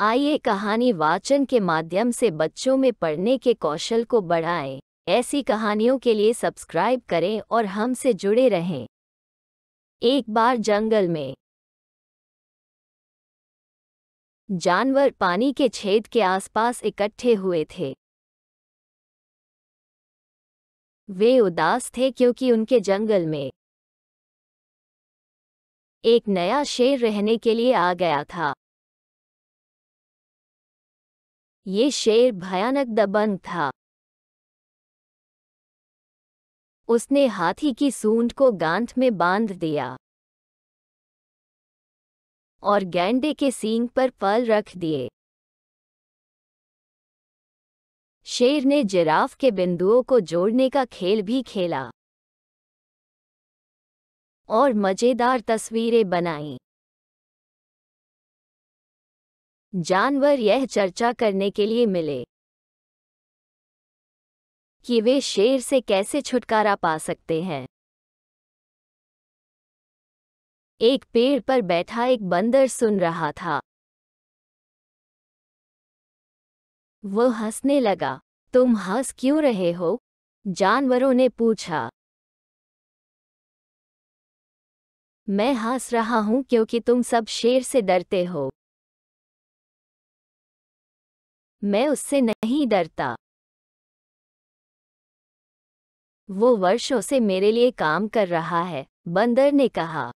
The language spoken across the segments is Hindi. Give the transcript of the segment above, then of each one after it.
आइए कहानी वाचन के माध्यम से बच्चों में पढ़ने के कौशल को बढ़ाएं। ऐसी कहानियों के लिए सब्सक्राइब करें और हमसे जुड़े रहें एक बार जंगल में जानवर पानी के छेद के आसपास इकट्ठे हुए थे वे उदास थे क्योंकि उनके जंगल में एक नया शेर रहने के लिए आ गया था ये शेर भयानक दबंग था उसने हाथी की सूंड को गांठ में बांध दिया और गैंडे के सींग पर पल रख दिए शेर ने जिराफ के बिंदुओं को जोड़ने का खेल भी खेला और मज़ेदार तस्वीरें बनाईं जानवर यह चर्चा करने के लिए मिले कि वे शेर से कैसे छुटकारा पा सकते हैं एक पेड़ पर बैठा एक बंदर सुन रहा था वो हंसने लगा तुम हंस क्यों रहे हो जानवरों ने पूछा मैं हंस रहा हूं क्योंकि तुम सब शेर से डरते हो मैं उससे नहीं डरता वो वर्षों से मेरे लिए काम कर रहा है बंदर ने कहा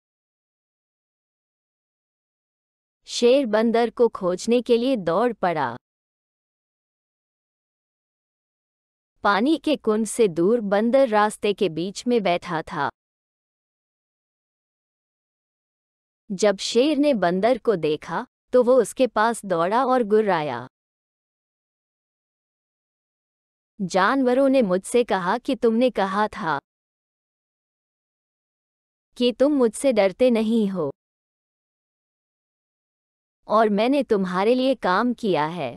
शेर बंदर को खोजने के लिए दौड़ पड़ा पानी के कुंड से दूर बंदर रास्ते के बीच में बैठा था जब शेर ने बंदर को देखा तो वो उसके पास दौड़ा और गुर्राया जानवरों ने मुझसे कहा कि तुमने कहा था कि तुम मुझसे डरते नहीं हो और मैंने तुम्हारे लिए काम किया है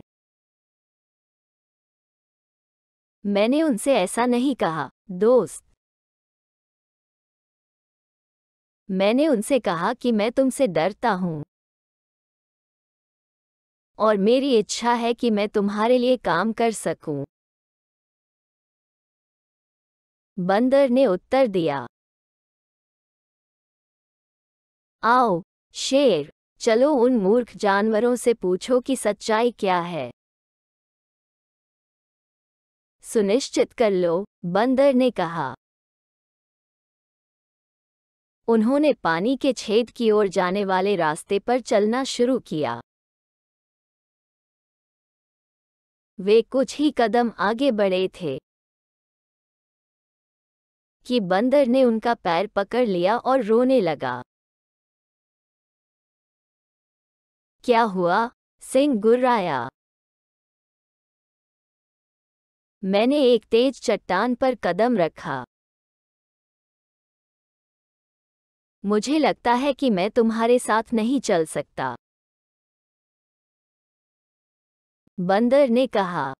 मैंने उनसे ऐसा नहीं कहा दोस्त मैंने उनसे कहा कि मैं तुमसे डरता हूं और मेरी इच्छा है कि मैं तुम्हारे लिए काम कर सकूं। बंदर ने उत्तर दिया आओ शेर चलो उन मूर्ख जानवरों से पूछो कि सच्चाई क्या है सुनिश्चित कर लो बंदर ने कहा उन्होंने पानी के छेद की ओर जाने वाले रास्ते पर चलना शुरू किया वे कुछ ही कदम आगे बढ़े थे कि बंदर ने उनका पैर पकड़ लिया और रोने लगा क्या हुआ सिंह गुर्राया मैंने एक तेज चट्टान पर कदम रखा मुझे लगता है कि मैं तुम्हारे साथ नहीं चल सकता बंदर ने कहा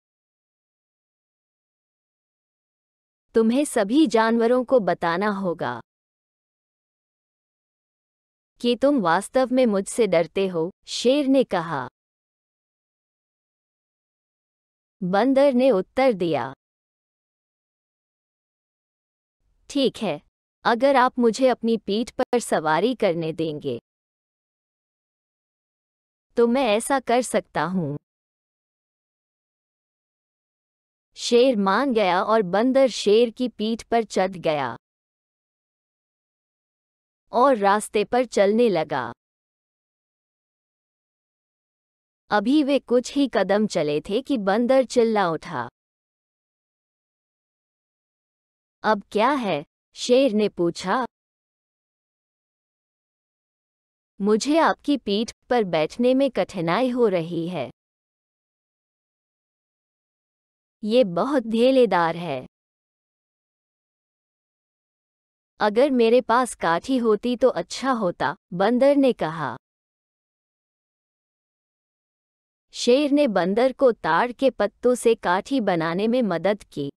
तुम्हें सभी जानवरों को बताना होगा कि तुम वास्तव में मुझसे डरते हो शेर ने कहा बंदर ने उत्तर दिया ठीक है अगर आप मुझे अपनी पीठ पर सवारी करने देंगे तो मैं ऐसा कर सकता हूं शेर मान गया और बंदर शेर की पीठ पर चढ़ गया और रास्ते पर चलने लगा अभी वे कुछ ही कदम चले थे कि बंदर चिल्ला उठा अब क्या है शेर ने पूछा मुझे आपकी पीठ पर बैठने में कठिनाई हो रही है ये बहुत धेलेदार है अगर मेरे पास काठी होती तो अच्छा होता बंदर ने कहा शेर ने बंदर को ताड़ के पत्तों से काठी बनाने में मदद की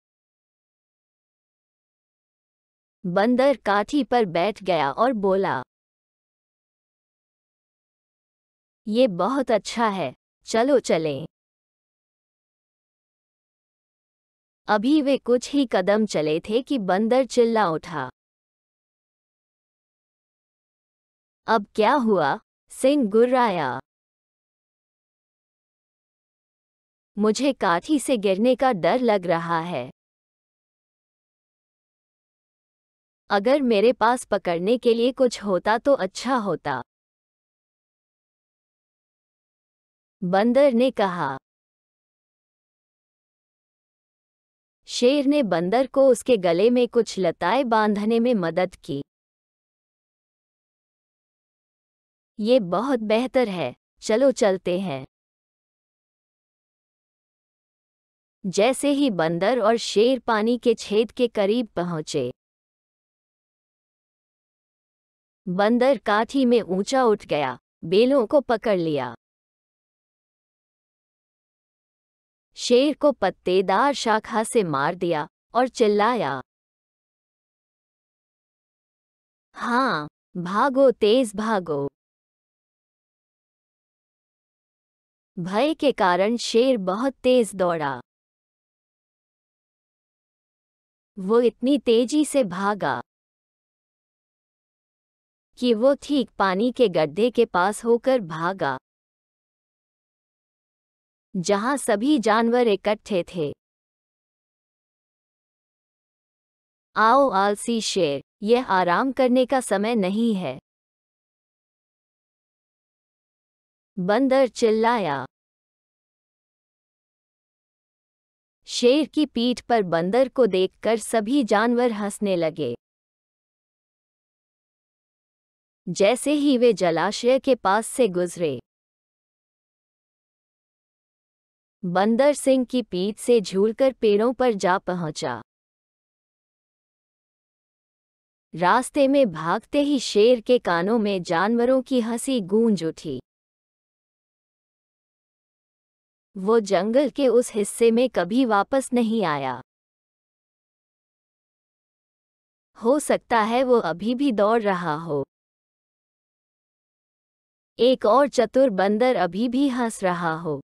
बंदर काठी पर बैठ गया और बोला ये बहुत अच्छा है चलो चलें अभी वे कुछ ही कदम चले थे कि बंदर चिल्ला उठा अब क्या हुआ सिंह गुर्राया मुझे काठी से गिरने का डर लग रहा है अगर मेरे पास पकड़ने के लिए कुछ होता तो अच्छा होता बंदर ने कहा शेर ने बंदर को उसके गले में कुछ लताएं बांधने में मदद की ये बहुत बेहतर है चलो चलते हैं जैसे ही बंदर और शेर पानी के छेद के करीब पहुंचे बंदर काठी में ऊंचा उठ गया बेलों को पकड़ लिया शेर को पत्तेदार शाखा से मार दिया और चिल्लाया हाँ भागो तेज भागो भय के कारण शेर बहुत तेज दौड़ा वो इतनी तेजी से भागा कि वो ठीक पानी के गड्ढे के पास होकर भागा जहां सभी जानवर इकट्ठे थे आओ आलसी शेर यह आराम करने का समय नहीं है बंदर चिल्लाया शेर की पीठ पर बंदर को देखकर सभी जानवर हंसने लगे जैसे ही वे जलाशय के पास से गुजरे बंदर सिंह की पीठ से झूलकर पेड़ों पर जा पहुंचा रास्ते में भागते ही शेर के कानों में जानवरों की हंसी गूंज उठी वो जंगल के उस हिस्से में कभी वापस नहीं आया हो सकता है वो अभी भी दौड़ रहा हो एक और चतुर बंदर अभी भी हंस रहा हो